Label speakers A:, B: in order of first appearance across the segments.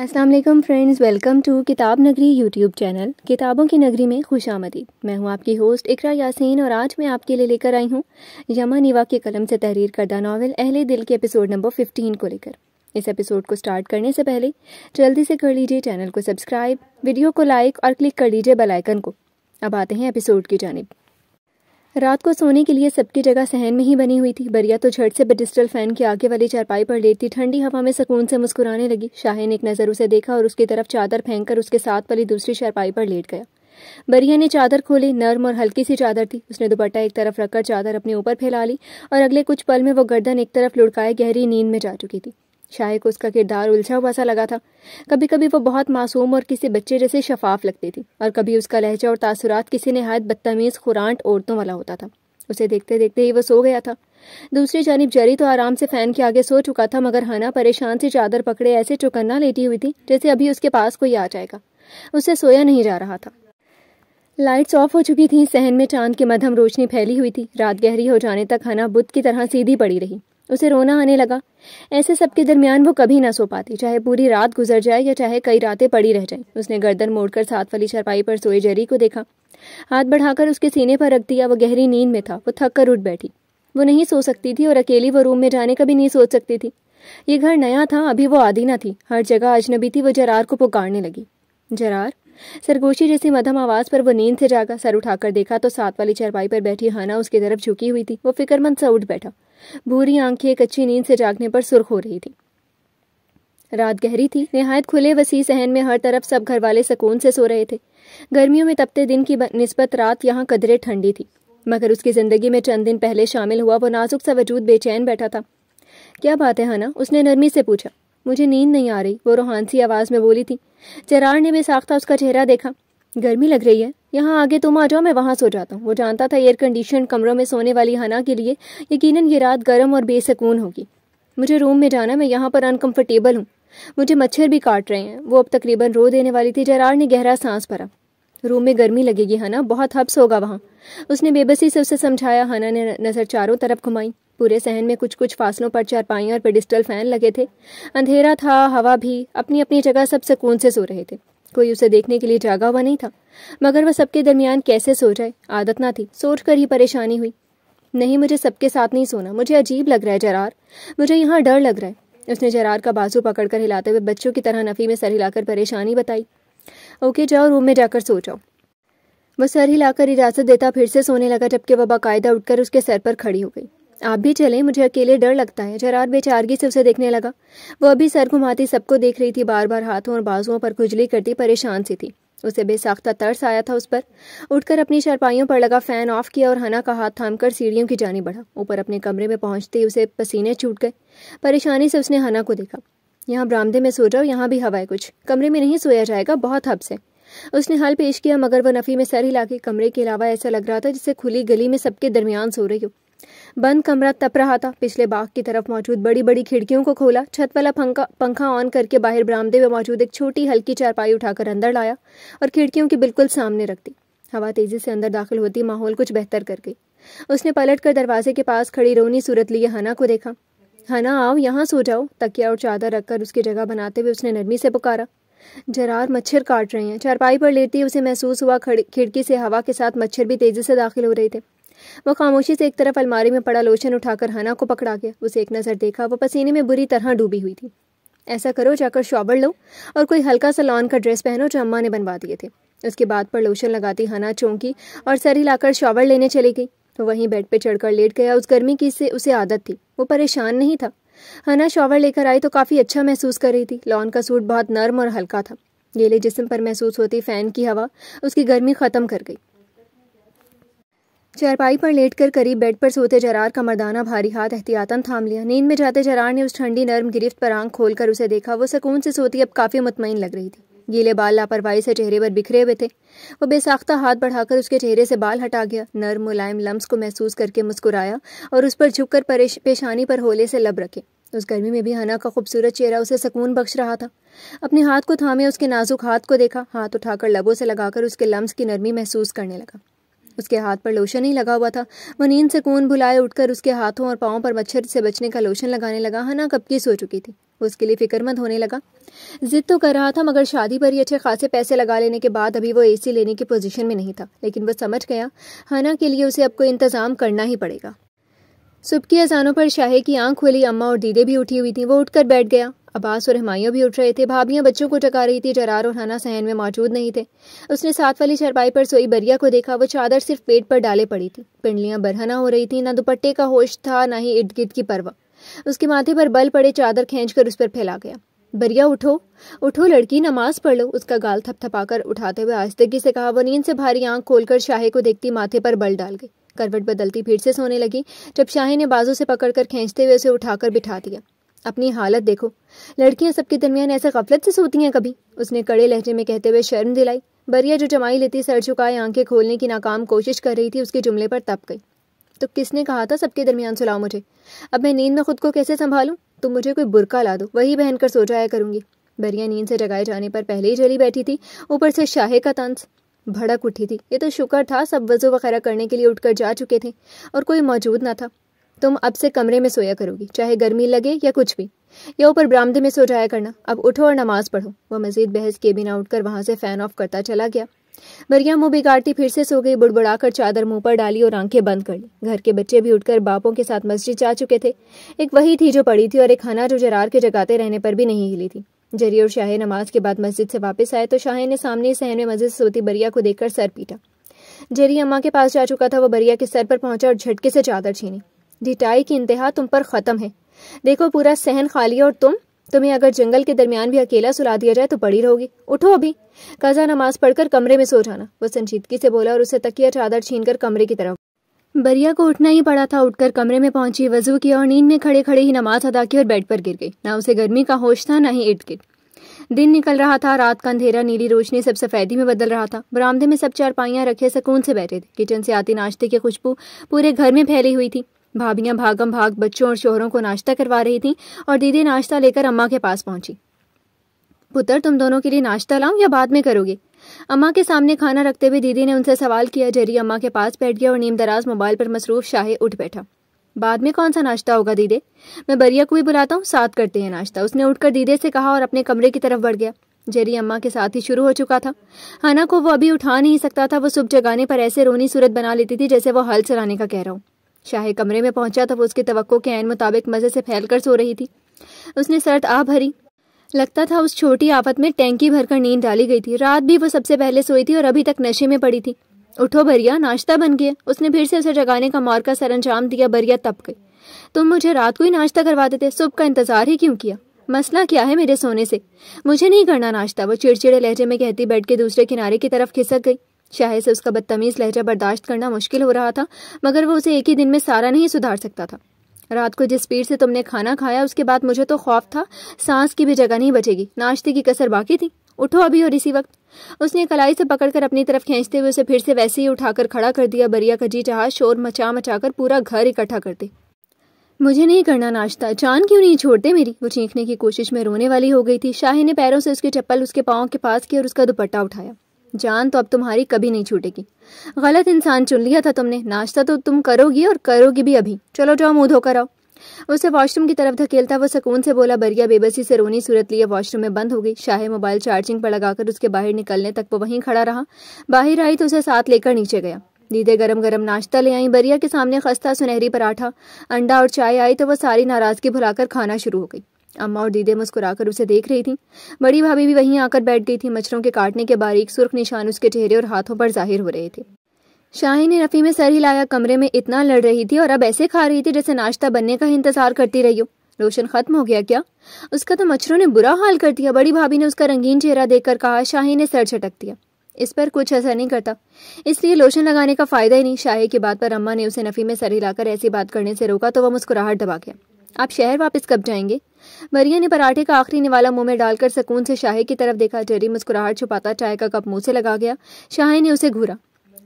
A: Aslam friends welcome to किताब नगरी YouTube channel किताबों की नगरी में खुश आमदी मैं हूं आपकी होस्ट इकरा यासीन और आज मैं आपके लिए लेकर आई हूं यमा निवा के कलम से तहरीर करदा नावल अहले दिल के एपिसोड नंबर 15 को लेकर इस एपिसोड को स्टार्ट करने से पहले जल्दी से कर लीजिए चैनल को सब्सक्राइब वीडियो को लाइक और क्लिक कर लीजिए बेलाइकन को अब आते हैं एपिसोड की जानब रात को सोने के लिए सबकी जगह सहन में ही बनी हुई थी बरिया तो झट से बेडिस्टल फैन के आगे वाली चारपाई पर लेटती ठंडी हवा में सुकून से मुस्कुराने लगी शाहिन एक नज़र उसे देखा और उसकी तरफ चादर फेंक कर उसके साथ वाली दूसरी चारपाई पर लेट गया बरिया ने चादर खोली नर्म और हल्की सी चादर थी उसने दुपट्टा एक तरफ रखकर चादर अपने ऊपर फैला ली और अगले कुछ पल में वो गर्दन एक तरफ लुढ़काए गहरी नींद में जा चुकी थी शाह को उसका किरदार उलझा हुआ सा लगा था कभी कभी वो बहुत मासूम और किसी बच्चे जैसे शफाफ लगती थी और कभी उसका लहजा और तासुरात किसी नहायत बदतमीज़ खुरांट औरतों वाला होता था उसे देखते देखते ही वो सो गया था दूसरी जानब जरी तो आराम से फैन के आगे सो चुका था मगर हाना परेशान से चादर पकड़े ऐसे चुकन्ना लेटी हुई थी जैसे अभी उसके पास कोई आ जाएगा उसे सोया नहीं जा रहा था लाइट्स ऑफ हो चुकी थी सहन में चांद की मध्यम रोशनी फैली हुई थी रात गहरी हो जाने तक हना बुद्ध की तरह सीधी पड़ी रही उसे रोना आने लगा ऐसे सबके दरमियान वो कभी ना सो पाती चाहे पूरी रात गुजर जाए या चाहे कई रातें पड़ी रह जाए उसने गर्दन मोड़कर साथ वाली चरपाई पर सोए जरी को देखा हाथ बढ़ाकर उसके सीने पर रख दिया वो गहरी नींद में था वो थक कर उठ बैठी वो नहीं सो सकती थी और अकेली वो रूम में जाने का भी नहीं सोच सकती थी ये घर नया था अभी वो आदि ना थी हर जगह अजनबी थी वो जरार को पुकारने लगी जरार सरगोशी जैसी मध्यम आवाज पर वो नींद से जागा सर उठाकर देखा तो साथ वाली चरपाई पर बैठी हाना उसकी तरफ झुकी हुई थी वो फिक्रमंद सा उठ बैठा भूरी आंखें एक अच्छी नींद से जागने पर सुर्ख हो रही थी रात गहरी थी नहायत खुले वसी सहन में हर तरफ सब घर वाले सुकून से सो रहे थे गर्मियों में तपते दिन की नस्बत रात यहाँ कदरे ठंडी थी मगर उसकी जिंदगी में चंद दिन पहले शामिल हुआ वो नाजुक सा वजूद बेचैन बैठा था क्या बात है हाना उसने नरमी से पूछा मुझे नींद नहीं आ रही वो रोहान सी आवाज़ में बोली थी जरार ने बेसाख्ता उसका चेहरा देखा गर्मी लग रही है यहाँ आगे तुम आ जाओ मैं वहाँ सो जाता हूँ वो जानता था एयर कंडीशन कमरों में सोने वाली हना के लिए यकीनन ये रात गर्म और बेसकून होगी मुझे रूम में जाना मैं यहाँ पर अनकम्फर्टेबल हूँ मुझे मच्छर भी काट रहे हैं वो अब तकरीबन रो देने वाली थी जरार ने गहरा सांस भरा रूम में गर्मी लगेगी हना बहुत हब्स होगा वहाँ उसने बेबसी से उसे समझाया हना ने नज़र चारों तरफ घुमाई पूरे सहन में कुछ कुछ फासलों पर चारपाइयाँ और पेडिस्टल फैन लगे थे अंधेरा था हवा भी अपनी अपनी जगह सब सुकून से सो रहे थे कोई उसे देखने के लिए जागा हुआ नहीं था मगर वह सबके दरमियान कैसे सो जाए आदत ना थी सोच कर ही परेशानी हुई नहीं मुझे सबके साथ नहीं सोना मुझे अजीब लग रहा है जरार मुझे यहाँ डर लग रहा है उसने जरार का बाजू पकड़कर हिलाते हुए बच्चों की तरह नफ़ी में सर हिलाकर परेशानी बताई ओके जाओ रूम में जाकर सो जाओ वह सर हिलाकर इजाज़त देता फिर से सोने लगा जबकि वह बाकायदा उठकर उसके सर पर खड़ी हो गई आप भी चले मुझे अकेले डर लगता है जरार बेचारगी से उसे देखने लगा वो अभी सर घुमाती सबको देख रही थी बार बार हाथों और बाजुओं पर खुजली करती परेशान सी थी उसे बेसाख्ता तर्स आया था उस पर उठकर अपनी शरपाइयों पर लगा फैन ऑफ किया और हना का हाथ थामकर सीढ़ियों की जानी बढ़ा ऊपर अपने कमरे में पहुंचते ही उसे पसीने छूट गए परेशानी से उसने हना को देखा यहाँ बरामदे में सो जाओ यहाँ भी हवा है कुछ कमरे में नहीं सोया जाएगा बहुत हब्स है उसने हल पेश किया मगर वह नफ़ी में सर हिला के कमरे के अलावा ऐसा लग रहा था जिससे खुली गली में सबके दरमियान सो रही हो बंद कमरा तप रहा था पिछले बाग की तरफ मौजूद बड़ी बड़ी खिड़कियों को खोला छत वाला पंखा ऑन करके बाहर बरामदे में मौजूद एक छोटी हल्की चारपाई उठाकर अंदर लाया और खिड़कियों के बिल्कुल सामने रख दी हवा तेजी से अंदर दाखिल होती माहौल कुछ बेहतर कर गई उसने पलट कर दरवाजे के पास खड़ी रोनी सूरत लिए हना को देखा हना आओ यहाँ सो जाओ तकिया और चादर रखकर उसकी जगह बनाते हुए उसने नरमी से पुकारा जरार मच्छर काट रहे हैं चारपाई पर लेती उसे महसूस हुआ खिड़की से हवा के साथ मच्छर भी तेजी से दाखिल हो रहे थे वह खामोशी से एक तरफ अलमारी में पड़ा लोशन उठाकर हना को पकड़ा गया उसे एक नज़र देखा वो पसीने में बुरी तरह डूबी हुई थी ऐसा करो जाकर शॉबर लो और कोई हल्का सा लॉन का ड्रेस पहनो जो अम्मा ने बनवा दिए थे उसके बाद पर लोशन लगाती हना चौंकी और सर हिलाकर शॉवर लेने चली गई वहीं बेड पे चढ़कर लेट गया उस गर्मी की से उसे आदत थी वो परेशान नहीं था हना शॉवर लेकर आई तो काफ़ी अच्छा महसूस कर रही थी लॉन का सूट बहुत नर्म और हल्का था गीले जिस्म पर महसूस होती फ़ैन की हवा उसकी गर्मी ख़त्म कर गई चारपाई पर लेटकर करीब बेड पर सोते जरार का मर्दाना भारी हाथ एहतियातन थाम लिया नींद में जाते जरार ने उस ठंडी नरम गिरफ्त पर आंख खोलकर उसे देखा वो सुकून से सोती अब काफ़ी मुतमिन लग रही थी गीले बाल लापरवाही से चेहरे पर बिखरे हुए थे वो बेसाख्ता हाथ बढ़ाकर उसके चेहरे से बाल हटा गया नर्म मुलायम लम्स को महसूस करके मुस्कुराया और उस पर झुककर पेशानी पर होले से लब रखे उस गर्मी में भी हना का खूबसूरत चेहरा उसे सुकून बख्श रहा था अपने हाथ को थामे उसके नाजुक हाथ को देखा हाथ उठाकर लबों से लगाकर उसके लम्स की नरमी महसूस करने लगा उसके हाथ पर लोशन ही लगा हुआ था वह नींद से कून भुलाए उठकर उसके हाथों और पाँव पर मच्छर से बचने का लोशन लगाने लगा हना कब की सो चुकी थी वो उसके लिए फिक्रमंद होने लगा जिद तो कर रहा था मगर शादी पर ही अच्छे खासे पैसे लगा लेने के बाद अभी वो एसी लेने की पोजीशन में नहीं था लेकिन वह समझ गया हना के लिए उसे अब कोई इंतजाम करना ही पड़ेगा सुबह की अजानों पर शाहे की आंख खुली अम्मा और दीदे भी उठी हुई थी वो उठकर बैठ गया अब्बास और हमायों भी उठ रहे थे भाभियाँ बच्चों को टका रही थी जरार और हना सहन में मौजूद नहीं थे उसने साथ वाली चरपाई पर सोई बरिया को देखा वो चादर सिर्फ पेट पर डाले पड़ी थी पिंडलियाँ बरहना हो रही थी ना दुपट्टे का होश था ना ही इर्द गिर्द की परवा उसके माथे पर बल पड़े चादर कर उस पर फैला गया बरिया उठो उठो लड़की नमाज पढ़ लो उसका गाल थपथपाकर उठाते हुए आस्तगी से कहा वो नींद से भारी आंख खोलकर शाहे को देखती माथे पर बल डाल गई करवट बदलती फिर से सोने लगी जब शाहे ने बाजू से पकड़कर खींचते हुए उसे उठाकर बिठा दिया अपनी हालत देखो लड़कियां सबके दरमियान ऐसे गफलत से सोती हैं कभी उसने कड़े लहजे में कहते हुए शर्म दिलाई बरिया जो जमाई लेती सर झुकाए आंखें खोलने की नाकाम कोशिश कर रही थी उसके जुमले पर तप गई तो किसने कहा था सबके दरमियान सुलाओ मुझे अब मैं नींद में खुद को कैसे संभालूं तुम तो मुझे कोई बुरका ला दो वही पहनकर सो जाया करूंगी बरिया नींद से जगाए जाने पर पहले ही जली बैठी थी ऊपर से शाहे का तंस भड़क उठी थी ये तो शुक्र था सब वजू वगैरह करने के लिए उठकर जा चुके थे और कोई मौजूद ना था तुम अब से कमरे में सोया करोगी चाहे गर्मी लगे या कुछ भी या ऊपर बरामदे में सो जाया करना अब उठो और नमाज पढ़ो वह मजीद बहस के बिना उठकर वहां से फैन ऑफ करता चला गया मरिया मुंह बिगाड़ती फिर से सो गई बुड़बुड़ाकर चादर मुंह पर डाली और आंखें बंद कर ली घर के बच्चे भी उठकर बापों के साथ मस्जिद जा चुके थे एक वही थी जो पड़ी थी और एक खाना जो जरार के जगाते रहने पर भी नहीं हिली थी जरी और शाहे नमाज के बाद मस्जिद से वापस आए तो शाहे ने सामने सहन में मस्जिद सोती बरिया को देखकर सर पीटा जरी अम्मा के पास जा चुका था वो बरिया के सर पर पहुंचा और झटके से चादर छीनी ढिटाई की इंतहा तुम पर ख़त्म है देखो पूरा सहन खाली और तुम तुम्हें अगर जंगल के दरमियान भी अकेला सुला दिया जाए तो पड़ी रहोगी उठो अभी कजा नमाज पढ़कर कमरे में सो जाना वो संजीदगी से बोला और उसे तकिया चादर छीनकर कमरे की तरफ बरिया को उठना ही पड़ा था उठकर कमरे में पहुंची वजू किया और नींद में खड़े खड़े ही नमाज अदा की और बेड पर गिर गई ना उसे गर्मी का होश था ना ही इर्द गिर्द दिन निकल रहा था रात का अंधेरा नीली रोशनी सब सफेदी में बदल रहा था बरामदे में सब चार पाइया रखे सकून से बैठे थे किचन से आती नाश्ते की खुशबू पूरे घर में फैली हुई थी भाभियां भागम भाग बच्चों और शोहरों को नाश्ता करवा रही थीं और दीदी नाश्ता लेकर अम्मा के पास पहुंची पुत्र तुम दोनों के लिए नाश्ता लाऊं या बाद में करोगे अम्मा के सामने खाना रखते हुए दीदी ने उनसे सवाल किया जरी अम्मा के पास बैठ गया और नीम दराज मोबाइल पर मसरूफ शाहे उठ बैठा बाद में कौन सा नाश्ता होगा दीदे मैं बरिया को भी बुलाता हूँ साथ करते हैं नाश्ता उसने उठकर दीदे से कहा और अपने कमरे की तरफ बढ़ गया जेरी अम्मा के साथ ही शुरू हो चुका था हना को वो अभी उठा नहीं सकता था वो सुबह जगाने पर ऐसे रोनी सूरत बना लेती थी जैसे वो हल चलाने का कह रहा हूँ शाहे कमरे में पहुंचा तो वो उसके तो के आन मुताबिक मज़े से फैलकर सो रही थी उसने सर्द आ भरी लगता था उस छोटी आफत में टैंकी भरकर नींद डाली गई थी रात भी वो सबसे पहले सोई थी और अभी तक नशे में पड़ी थी उठो भरिया नाश्ता बन गया उसने फिर से उसे जगाने का मार का अंजाम दिया बरिया तप गई तुम मुझे रात को ही नाश्ता करवा देते सुबह का इंतजार ही क्यों किया मसला क्या है मेरे सोने से मुझे नहीं करना नाश्ता वो चिड़चिड़े लहजे में कहती बैठ के दूसरे किनारे की तरफ खिसक गई शाहिर से उसका बदतमीज़ लहजा बर्दाश्त करना मुश्किल हो रहा था मगर वो उसे एक ही दिन में सारा नहीं सुधार सकता था रात को जिस स्पीड से तुमने खाना खाया उसके बाद मुझे तो खौफ था सांस की भी जगह नहीं बचेगी नाश्ते की कसर बाकी थी उठो अभी और इसी वक्त उसने कलाई से पकड़कर अपनी तरफ खींचते हुए उसे फिर से वैसे ही उठाकर खड़ा कर दिया बरिया का जी चाह शोर मचा मचा कर पूरा घर इकट्ठा कर दे मुझे नहीं करना नाश्ता जान क्यों नहीं छोड़ते मेरी वो चीखने की कोशिश में रोने वाली हो गई थी शाही ने पैरों से उसकी चप्पल उसके पाँव के पास की और उसका दुपट्टा उठाया जान तो अब तुम्हारी कभी नहीं छूटेगी गलत इंसान चुन लिया था तुमने नाश्ता तो तुम करोगी और करोगी भी अभी चलो जाओ मुंह धोकर आओ उसे वॉशरूम की तरफ धकेलता वो सुकून से बोला बरिया बेबसी से रोनी सूरत लिए वॉशरूम में बंद हो गई शाहे मोबाइल चार्जिंग पर लगाकर उसके बाहर निकलने तक वो वहीं खड़ा रहा बाहर आई तो उसे साथ लेकर नीचे गया दीदे गरम गरम नाश्ता ले आई बरिया के सामने खस्ता सुनहरी पराठा अंडा और चाय आई तो वह सारी नाराजगी भुलाकर खाना शुरू हो गई अम्मा और दीदे मुस्कुराकर उसे देख रही थीं बड़ी भाभी भी वहीं आकर बैठ गई थी मच्छरों के काटने के बारीक सुर्ख निशान उसके चेहरे और हाथों पर जाहिर हो रहे थे शाही ने रफ़ी में सर हिलाया कमरे में इतना लड़ रही थी और अब ऐसे खा रही थी जैसे नाश्ता बनने का इंतजार करती रही हो रोशन खत्म हो गया क्या उसका तो मच्छरों ने बुरा हाल कर दिया बड़ी भाभी ने उसका रंगीन चेहरा देखकर कहा शाही ने सर छटक दिया इस पर कुछ असर नहीं करता इसलिए लोशन लगाने का फायदा ही नहीं शाही की बात पर अम्मा ने उसे नफ़ी में सर हिलाकर ऐसी बात करने से रोका तो वह मुस्कुराहट दबा गया आप शहर वापस कब जाएंगे मरिया ने पराठे का आखिरी निवाला मुंह में डालकर सुकून से शाहे की तरफ देखा जरी मुस्कुराहट छुपाता चाय का कप मुंह से लगा गया शाहे ने उसे घूरा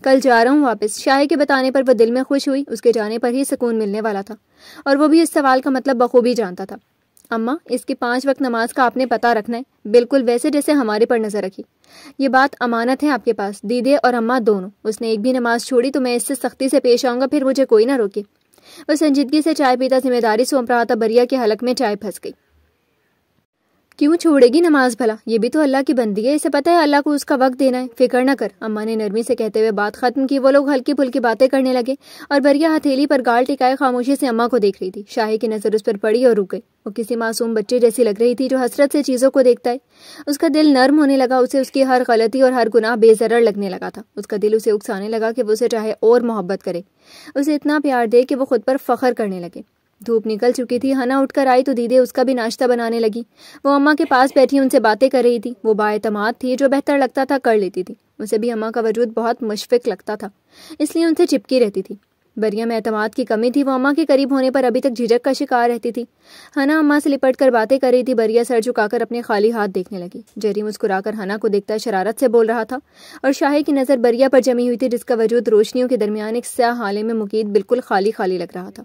A: कल जा रहा हूँ वापस शाहे के बताने पर वह दिल में खुश हुई उसके जाने पर ही सुकून मिलने वाला था और वो भी इस सवाल का मतलब बखूबी जानता था अम्मा इसकी पांच वक्त नमाज का आपने पता रखना है बिल्कुल वैसे जैसे हमारे पर नजर रखी ये बात अमानत है आपके पास दीदे और अम्मा दोनों उसने एक भी नमाज छोड़ी तो मैं इससे सख्ती से पेश आऊंगा फिर मुझे कोई ना रोके वह संजीदगी से चाय पीता जिम्मेदारी सोमप्रात बरिया की हलक में चाय फंस गई क्यों छोड़ेगी नमाज भला ये भी तो अल्लाह की बंदी है इसे पता है अल्लाह को उसका वक्त देना है फिक्र न कर अम्मा ने नरमी से कहते हुए बात खत्म की वो लोग हल्की फुल्की बातें करने लगे और बरिया हथेली पर गाल टिकाए खामोशी से अम्मा को देख रही थी शाही की नजर उस पर पड़ी और रुक वो किसी मासूम बच्चे जैसी लग रही थी जो हसरत से चीज़ों को देखता है उसका दिल नर्म होने लगा उसे उसकी हर गलती और हर गुनाह बेजरर लगने लगा था उसका दिल उसे उकसाने लगा कि वो उसे चाहे और मोहब्बत करे उसे इतना प्यार दे कि वो खुद पर फख्र करने लगे धूप निकल चुकी थी हना उठकर आई तो दीदी उसका भी नाश्ता बनाने लगी वो अम्मा के पास बैठी उनसे बातें कर रही थी वो बाएतमाद थी जो बेहतर लगता था कर लेती थी उसे भी अम्मा का वजूद बहुत मुशफिक लगता था इसलिए उनसे चिपकी रहती थी बरिया में अतमाद की कमी थी वो अम्मा के करीब होने पर अभी तक झिझक का शिकार रहती थी हना अम्मा से लिपट कर बातें कर रही थी बरिया सर झुकाकर अपने खाली हाथ देखने लगी जेरी मुस्कुराकर हना को देखता शरारत से बोल रहा था और शाही की नज़र बरिया पर जमी हुई थी जिसका वजूद रोशनियों के दरमियान एक स्या हाले में मुकीद बिल्कुल खाली खाली लग रहा था